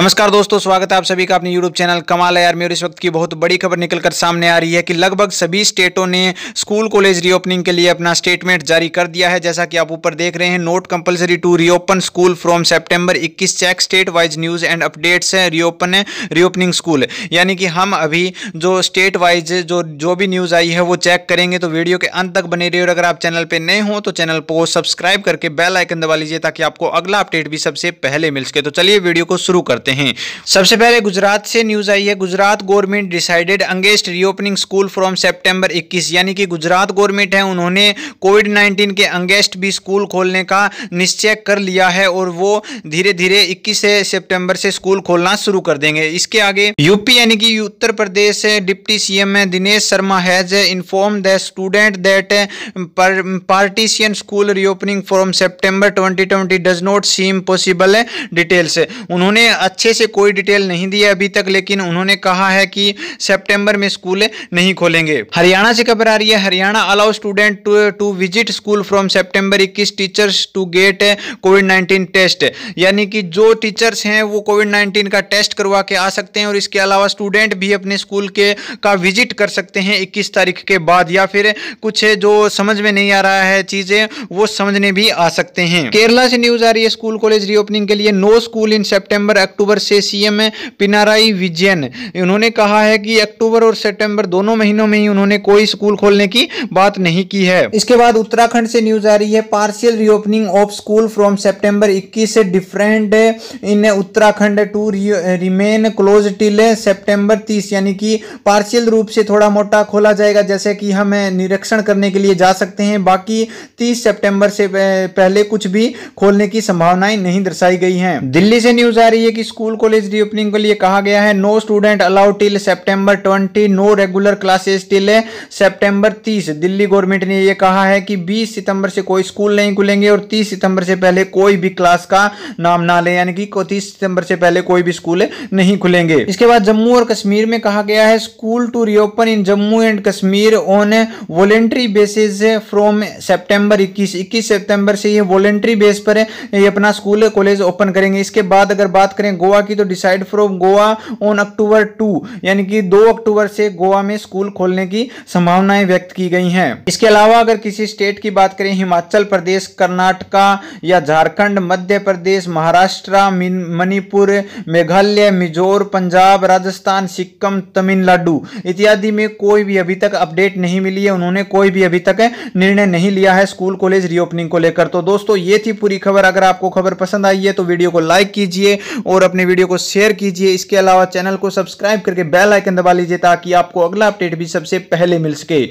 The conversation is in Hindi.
नमस्कार दोस्तों स्वागत है आप सभी का अपने यूट्यूब चैनल कमाल यार में और इस वक्त की बहुत बड़ी खबर निकलकर सामने आ रही है कि लगभग सभी स्टेटों ने स्कूल कॉलेज रीओपनिंग के लिए अपना स्टेटमेंट जारी कर दिया है जैसा कि आप ऊपर देख रहे हैं note compulsory to reopen school from September इक्कीस check state wise news and updates है रीओपन रीओपनिंग स्कूल यानी कि हम अभी जो स्टेट वाइज जो जो भी न्यूज़ आई है वो चेक करेंगे तो वीडियो के अंत तक बने रही और अगर आप चैनल पर नए हों तो चैनल को सब्सक्राइब करके बेल आइकन दबा लीजिए ताकि आपको अगला अपडेट भी सबसे पहले मिल सके तो चलिए वीडियो को शुरू करते करते हैं सबसे पहले गुजरात से न्यूज आई है Gujarat government decided against reopening school from September इक्कीस यानी कि गुजरात गवर्नमेंट है उन्होंने कोविड नाइन्टीन के अंगेस्ट भी स्कूल खोलने का निश्चय कर लिया है और वो धीरे धीरे इक्कीस सेप्टेम्बर से स्कूल खोलना शुरू कर देंगे इसके आगे यूपी यानी कि उत्तर प्रदेश डिप्टी सीएम है Dinesh Sharma has inform the student that partial school reopening from September twenty twenty does not seem possible details उन्होंने अच्छे से कोई डिटेल नहीं दी है अभी तक लेकिन उन्होंने कहा है कि सेप्टेम्बर में स्कूल नहीं खोलेंगे हरियाणा से खबर आ रही है Haryana allow student to, to visit school from September इक्कीस teachers to get covid nineteen test यानी कि जो टीचर्स हैं वो कोविड नाइन्टीन का टेस्ट करवा के आ सकते हैं और इसके अलावा स्टूडेंट भी अपने स्कूल के का विजिट कर सकते हैं इक्कीस तारीख के बाद या फिर कुछ जो समझ में नहीं आ रहा है चीज़ें वो समझने भी आ सकते हैं केरला से न्यूज आ रही है स्कूल कॉलेज रीओपनिंग के लिए no school in September October से सीएम पिनाराई विजयन उन्होंने कहा है कि अक्टूबर और सितंबर दोनों महीनों में ही उन्होंने कोई स्कूल खोलने की बात नहीं की है इसके बाद उत्तराखंड से न्यूज आ रही है partial reopening of school from September इक्कीस से different in Uttarakhand to remain close till September तीस यानी कि पार्शियल रूप से थोड़ा मोटा खोला जाएगा जैसे कि हम निरीक्षण करने के लिए जा सकते हैं बाकी 30 सितंबर से पहले कुछ भी खोलने की संभावनाएं नहीं दर्शाई गई हैं दिल्ली से न्यूज आ रही है कि स्कूल कॉलेज रीओपनिंग के लिए कहा गया है no student allowed till September twenty no regular classes till September तीस दिल्ली गवर्नमेंट ने यह कहा है कि बीस सितंबर से कोई स्कूल नहीं खुलेंगे और तीस सितंबर से पहले कोई भी क्लास का नाम ना ले यानी कि तीस सितंबर से पहले कोई भी स्कूल नहीं खुलेंगे इसके बाद जम्मू और कश्मीर में कहा गया है school to reopen in Jammu and Kashmir on voluntary basis from September इक्कीस इक्कीस सेप्टेम्बर से ये वॉलेंट्री बेस पर ये अपना स्कूल कॉलेज ओपन करेंगे इसके बाद अगर बात करें गोवा की तो decide from Goa on October two यानी कि दो अक्टूबर से गोवा में स्कूल खोलने की संभावनाएं व्यक्त की गई हैं इसके अलावा अगर किसी स्टेट की बात करें हिमाचल प्रदेश कर्नाटका या झारखंड मध्य प्रदेश महाराष्ट्र मणिपुर मेघालय मिजोर पंजाब राजस्थान सिक्किम तमिलनाडु इत्यादि में कोई भी अभी तक अपडेट नहीं मिली है उन्होंने कोई भी अभी तक निर्णय नहीं लिया है स्कूल कॉलेज रीओपनिंग को लेकर तो दोस्तों ये थी पूरी खबर अगर आपको खबर पसंद आई है तो वीडियो को लाइक कीजिए और अपने वीडियो को शेयर कीजिए इसके अलावा चैनल को सब्सक्राइब करके बेल आइकन दबा लीजिए ताकि आपको अगला अपडेट भी सबसे पहले मिल सके